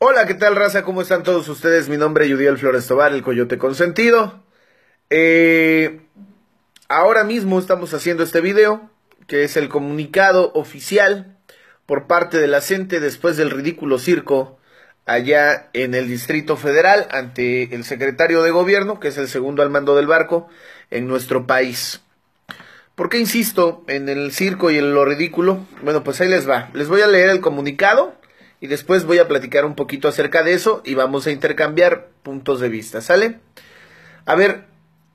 Hola, ¿qué tal, raza? ¿Cómo están todos ustedes? Mi nombre es Yudiel Flores Tobar, el Coyote Consentido. Eh, ahora mismo estamos haciendo este video, que es el comunicado oficial por parte de la CENTE después del ridículo circo allá en el Distrito Federal ante el secretario de Gobierno, que es el segundo al mando del barco en nuestro país. ¿Por qué insisto en el circo y en lo ridículo? Bueno, pues ahí les va. Les voy a leer el comunicado y después voy a platicar un poquito acerca de eso y vamos a intercambiar puntos de vista, ¿sale? A ver,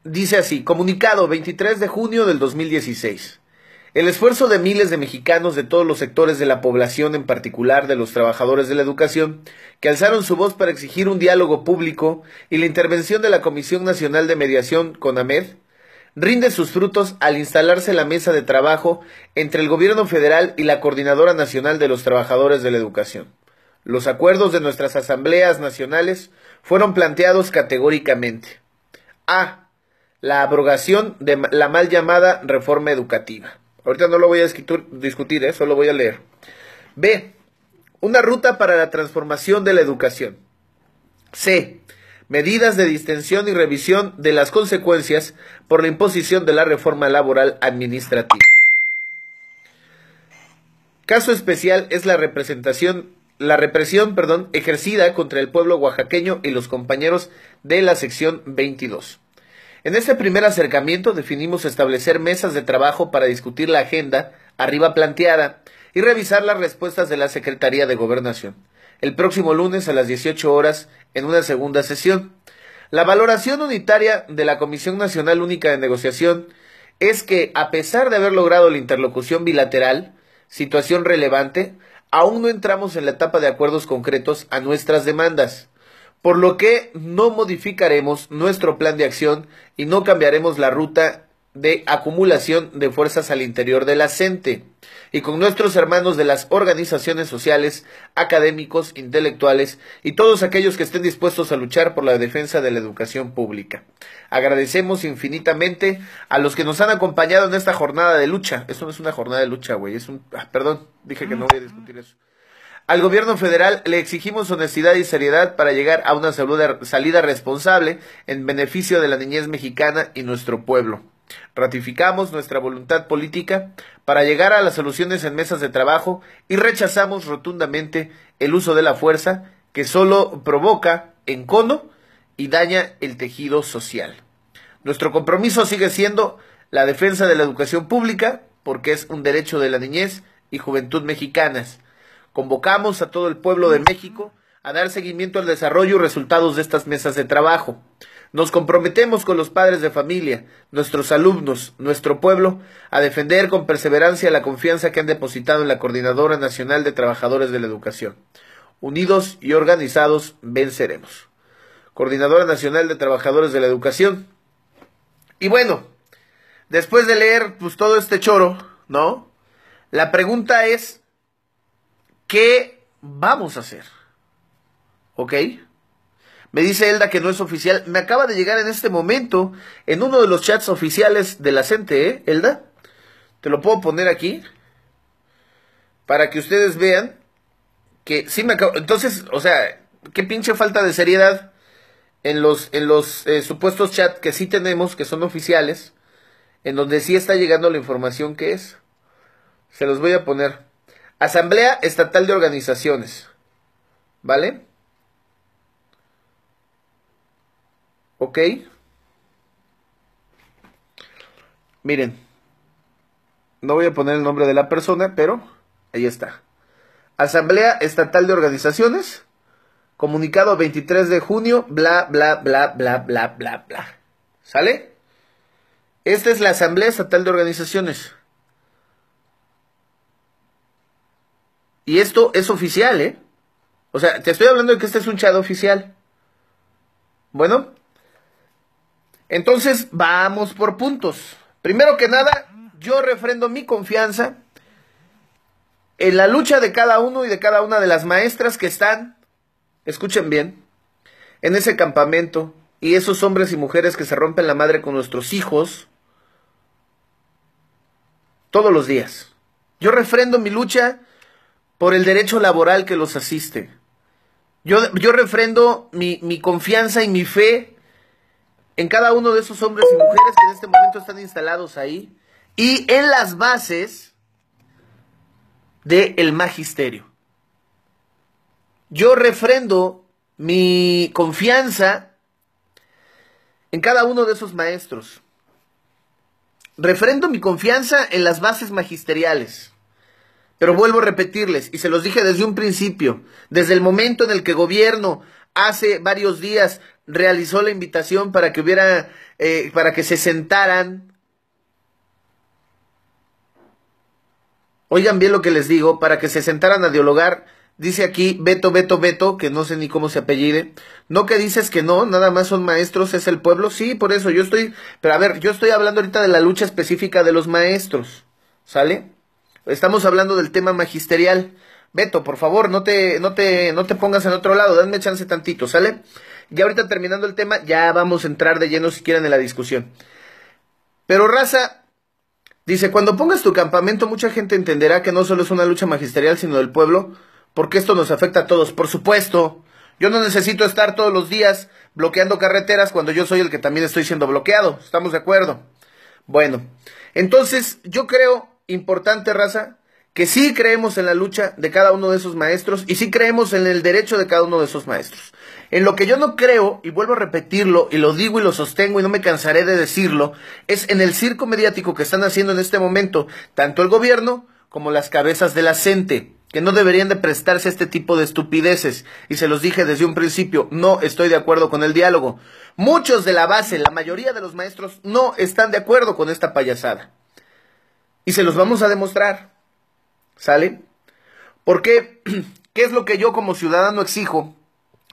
dice así, comunicado 23 de junio del 2016. El esfuerzo de miles de mexicanos de todos los sectores de la población, en particular de los trabajadores de la educación, que alzaron su voz para exigir un diálogo público y la intervención de la Comisión Nacional de Mediación con AMED, rinde sus frutos al instalarse la mesa de trabajo entre el gobierno federal y la Coordinadora Nacional de los Trabajadores de la Educación. Los acuerdos de nuestras asambleas nacionales fueron planteados categóricamente. A. La abrogación de la mal llamada reforma educativa. Ahorita no lo voy a discutir, ¿eh? solo voy a leer. B. Una ruta para la transformación de la educación. C. Medidas de distensión y revisión de las consecuencias por la imposición de la reforma laboral administrativa. Caso especial es la representación la represión, perdón, ejercida contra el pueblo oaxaqueño y los compañeros de la sección 22. En este primer acercamiento definimos establecer mesas de trabajo para discutir la agenda arriba planteada y revisar las respuestas de la Secretaría de Gobernación. El próximo lunes a las 18 horas en una segunda sesión. La valoración unitaria de la Comisión Nacional Única de Negociación es que, a pesar de haber logrado la interlocución bilateral, situación relevante, aún no entramos en la etapa de acuerdos concretos a nuestras demandas, por lo que no modificaremos nuestro plan de acción y no cambiaremos la ruta de acumulación de fuerzas al interior de la CENTE y con nuestros hermanos de las organizaciones sociales, académicos, intelectuales y todos aquellos que estén dispuestos a luchar por la defensa de la educación pública. Agradecemos infinitamente a los que nos han acompañado en esta jornada de lucha. Esto no es una jornada de lucha, güey, es un... Ah, perdón, dije que no voy a discutir eso. Al gobierno federal le exigimos honestidad y seriedad para llegar a una salida responsable en beneficio de la niñez mexicana y nuestro pueblo. Ratificamos nuestra voluntad política para llegar a las soluciones en mesas de trabajo y rechazamos rotundamente el uso de la fuerza que solo provoca encono y daña el tejido social. Nuestro compromiso sigue siendo la defensa de la educación pública porque es un derecho de la niñez y juventud mexicanas. Convocamos a todo el pueblo de México a dar seguimiento al desarrollo y resultados de estas mesas de trabajo. Nos comprometemos con los padres de familia, nuestros alumnos, nuestro pueblo, a defender con perseverancia la confianza que han depositado en la Coordinadora Nacional de Trabajadores de la Educación. Unidos y organizados, venceremos. Coordinadora Nacional de Trabajadores de la Educación. Y bueno, después de leer pues todo este choro, ¿no? La pregunta es, ¿qué vamos a hacer? ¿Ok? Me dice Elda que no es oficial. Me acaba de llegar en este momento en uno de los chats oficiales de la CENTE, ¿eh, Elda? Te lo puedo poner aquí para que ustedes vean que sí me acabo. Entonces, o sea, qué pinche falta de seriedad en los, en los eh, supuestos chats que sí tenemos, que son oficiales, en donde sí está llegando la información que es. Se los voy a poner. Asamblea Estatal de Organizaciones. ¿Vale? ¿Ok? Miren, no voy a poner el nombre de la persona, pero ahí está. Asamblea Estatal de Organizaciones, comunicado 23 de junio, bla, bla, bla, bla, bla, bla, bla. ¿Sale? Esta es la Asamblea Estatal de Organizaciones. Y esto es oficial, ¿eh? O sea, te estoy hablando de que este es un chat oficial. Bueno, entonces, vamos por puntos. Primero que nada, yo refrendo mi confianza en la lucha de cada uno y de cada una de las maestras que están, escuchen bien, en ese campamento y esos hombres y mujeres que se rompen la madre con nuestros hijos todos los días. Yo refrendo mi lucha por el derecho laboral que los asiste. Yo, refrendo mi, mi confianza y mi fe en cada uno de esos hombres y mujeres que en este momento están instalados ahí y en las bases del magisterio. Yo refrendo mi confianza en cada uno de esos maestros. Refrendo mi confianza en las bases magisteriales. Pero vuelvo a repetirles, y se los dije desde un principio, desde el momento en el que gobierno hace varios días realizó la invitación para que hubiera, eh, para que se sentaran. Oigan bien lo que les digo, para que se sentaran a dialogar. Dice aquí Beto, Beto, Beto, que no sé ni cómo se apellide. No que dices que no, nada más son maestros, es el pueblo. Sí, por eso yo estoy, pero a ver, yo estoy hablando ahorita de la lucha específica de los maestros. ¿Sale? Estamos hablando del tema magisterial. Beto, por favor, no te, no te, no te pongas en otro lado, dame chance tantito, ¿sale? Y ahorita terminando el tema, ya vamos a entrar de lleno si quieren en la discusión. Pero Raza dice, cuando pongas tu campamento mucha gente entenderá que no solo es una lucha magisterial, sino del pueblo, porque esto nos afecta a todos, por supuesto. Yo no necesito estar todos los días bloqueando carreteras cuando yo soy el que también estoy siendo bloqueado, ¿estamos de acuerdo? Bueno, entonces yo creo importante, Raza, que sí creemos en la lucha de cada uno de esos maestros y sí creemos en el derecho de cada uno de esos maestros. En lo que yo no creo, y vuelvo a repetirlo, y lo digo y lo sostengo y no me cansaré de decirlo, es en el circo mediático que están haciendo en este momento tanto el gobierno como las cabezas de la gente que no deberían de prestarse a este tipo de estupideces. Y se los dije desde un principio, no estoy de acuerdo con el diálogo. Muchos de la base, la mayoría de los maestros, no están de acuerdo con esta payasada. Y se los vamos a demostrar. ¿Sale? porque qué? ¿Qué es lo que yo como ciudadano exijo?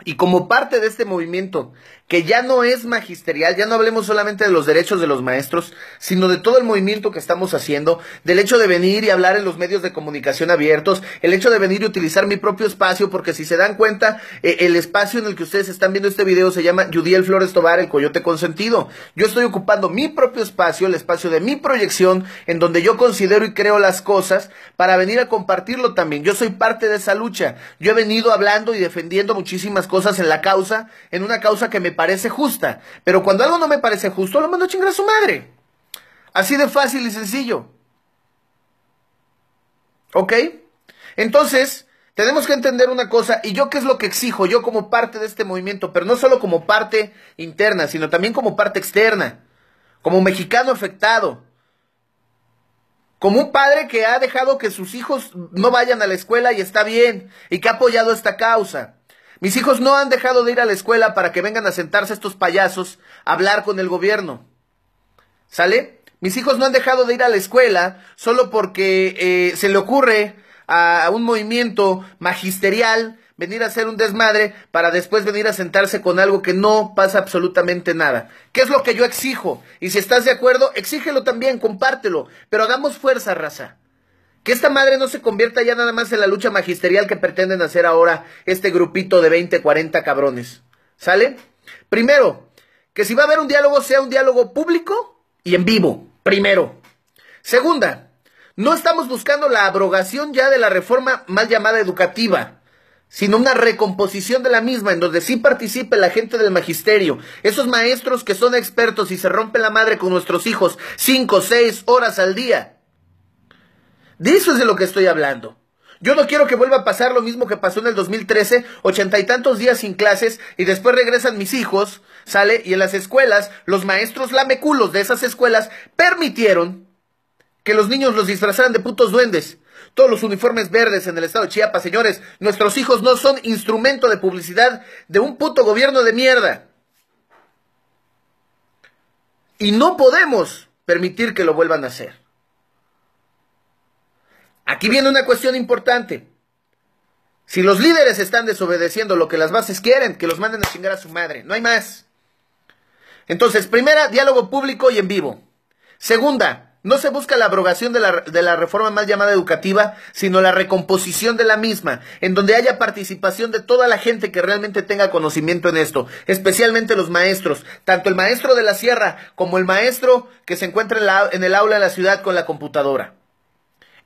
Y como parte de este movimiento, que ya no es magisterial, ya no hablemos solamente de los derechos de los maestros, sino de todo el movimiento que estamos haciendo, del hecho de venir y hablar en los medios de comunicación abiertos, el hecho de venir y utilizar mi propio espacio, porque si se dan cuenta, eh, el espacio en el que ustedes están viendo este video se llama Yudiel Flores Tobar, el Coyote Consentido. Yo estoy ocupando mi propio espacio, el espacio de mi proyección, en donde yo considero y creo las cosas, para venir a compartirlo también. Yo soy parte de esa lucha. Yo he venido hablando y defendiendo muchísimas cosas en la causa, en una causa que me parece justa. Pero cuando algo no me parece justo, lo mando a chingar a su madre. Así de fácil y sencillo. ¿Ok? Entonces, tenemos que entender una cosa, y yo qué es lo que exijo, yo como parte de este movimiento, pero no solo como parte interna, sino también como parte externa, como mexicano afectado, como un padre que ha dejado que sus hijos no vayan a la escuela y está bien, y que ha apoyado esta causa. Mis hijos no han dejado de ir a la escuela para que vengan a sentarse estos payasos a hablar con el gobierno. ¿Sale? Mis hijos no han dejado de ir a la escuela solo porque eh, se le ocurre a, a un movimiento magisterial venir a hacer un desmadre para después venir a sentarse con algo que no pasa absolutamente nada. ¿Qué es lo que yo exijo? Y si estás de acuerdo, exígelo también, compártelo, pero hagamos fuerza, raza. Que esta madre no se convierta ya nada más en la lucha magisterial que pretenden hacer ahora este grupito de 20, 40 cabrones. ¿Sale? Primero, que si va a haber un diálogo, sea un diálogo público y en vivo. Primero. Segunda, no estamos buscando la abrogación ya de la reforma mal llamada educativa, sino una recomposición de la misma, en donde sí participe la gente del magisterio, esos maestros que son expertos y se rompen la madre con nuestros hijos cinco, seis horas al día de eso es de lo que estoy hablando. Yo no quiero que vuelva a pasar lo mismo que pasó en el 2013, ochenta y tantos días sin clases y después regresan mis hijos, sale y en las escuelas los maestros lameculos de esas escuelas permitieron que los niños los disfrazaran de putos duendes. Todos los uniformes verdes en el estado de Chiapas, señores, nuestros hijos no son instrumento de publicidad de un puto gobierno de mierda. Y no podemos permitir que lo vuelvan a hacer. Aquí viene una cuestión importante. Si los líderes están desobedeciendo lo que las bases quieren, que los manden a chingar a su madre. No hay más. Entonces, primera, diálogo público y en vivo. Segunda, no se busca la abrogación de la, reforma más llamada educativa, sino la recomposición de la misma, en donde haya participación de toda la gente que realmente tenga conocimiento en esto, especialmente los maestros, tanto el maestro de la sierra como el maestro que se encuentra en el aula de la ciudad con la computadora.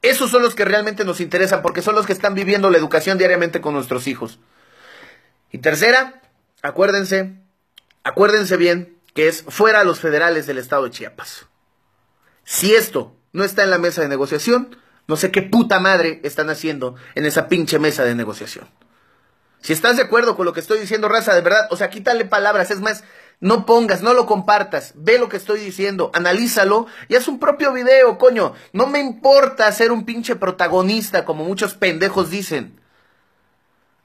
Esos son los que realmente nos interesan porque son los que están viviendo la educación diariamente con nuestros hijos. Y tercera, acuérdense, acuérdense bien que es fuera a los federales del estado de Chiapas. Si esto no está en la mesa de negociación, no sé qué puta madre están haciendo en esa pinche mesa de negociación. Si estás de acuerdo con lo que estoy diciendo, raza, de verdad, o sea, quítale palabras, es más, no pongas, no lo compartas, ve lo que estoy diciendo, analízalo y haz un propio video, coño. No me importa ser un pinche protagonista, como muchos pendejos dicen.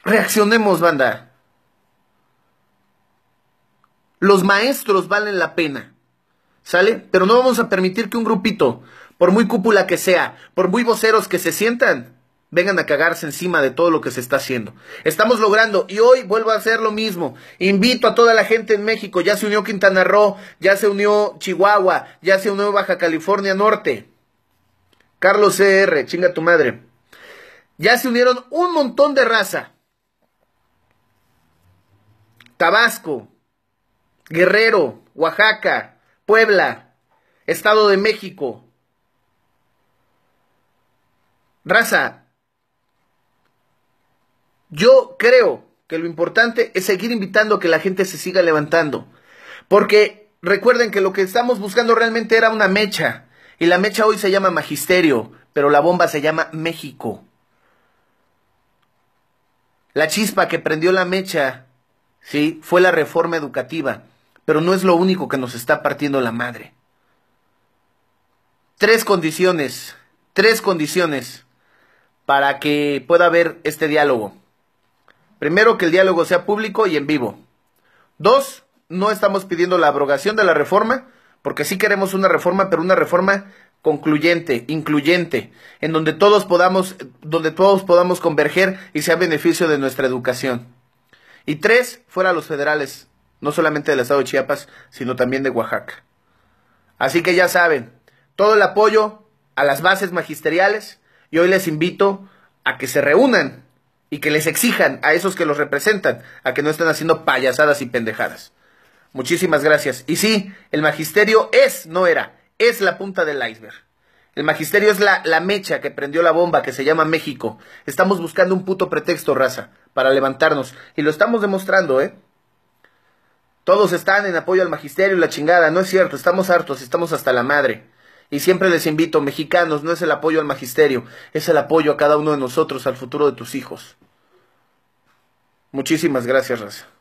Reaccionemos, banda. Los maestros valen la pena, ¿sale? Pero no vamos a permitir que un grupito, por muy cúpula que sea, por muy voceros que se sientan, vengan a cagarse encima de todo lo que se está haciendo. Estamos logrando y hoy vuelvo a hacer lo mismo. Invito a toda la gente en México, ya se unió Quintana Roo, ya se unió Chihuahua, ya se unió Baja California Norte. Carlos CR, chinga tu madre. Ya se unieron un montón de raza. Tabasco, Guerrero, Oaxaca, Puebla, Estado de México, Raza, yo creo que lo importante es seguir invitando a que la gente se siga levantando. Porque recuerden que lo que estamos buscando realmente era una mecha. Y la mecha hoy se llama magisterio, pero la bomba se llama México. La chispa que prendió la mecha, sí, fue la reforma educativa, pero no es lo único que nos está partiendo la madre. Tres condiciones, tres condiciones para que pueda haber este diálogo. Primero, que el diálogo sea público y en vivo. Dos, no estamos pidiendo la abrogación de la reforma, porque sí queremos una reforma, pero una reforma concluyente, incluyente, en donde todos podamos, donde todos podamos converger y sea beneficio de nuestra educación. Y tres, fuera los federales, no solamente del estado de Chiapas, sino también de Oaxaca. Así que ya saben, todo el apoyo a las bases magisteriales y hoy les invito a que se reúnan y que les exijan a esos que los representan a que no estén haciendo payasadas y pendejadas. Muchísimas gracias. Y sí, el magisterio es, no era, es la punta del iceberg. El magisterio es la, la mecha que prendió la bomba que se llama México. Estamos buscando un puto pretexto, raza, para levantarnos. Y lo estamos demostrando, ¿eh? Todos están en apoyo al magisterio, la chingada. No es cierto, estamos hartos, estamos hasta la madre. Y siempre les invito, mexicanos, no es el apoyo al magisterio, es el apoyo a cada uno de nosotros, al futuro de tus hijos. Muchísimas gracias, Raza.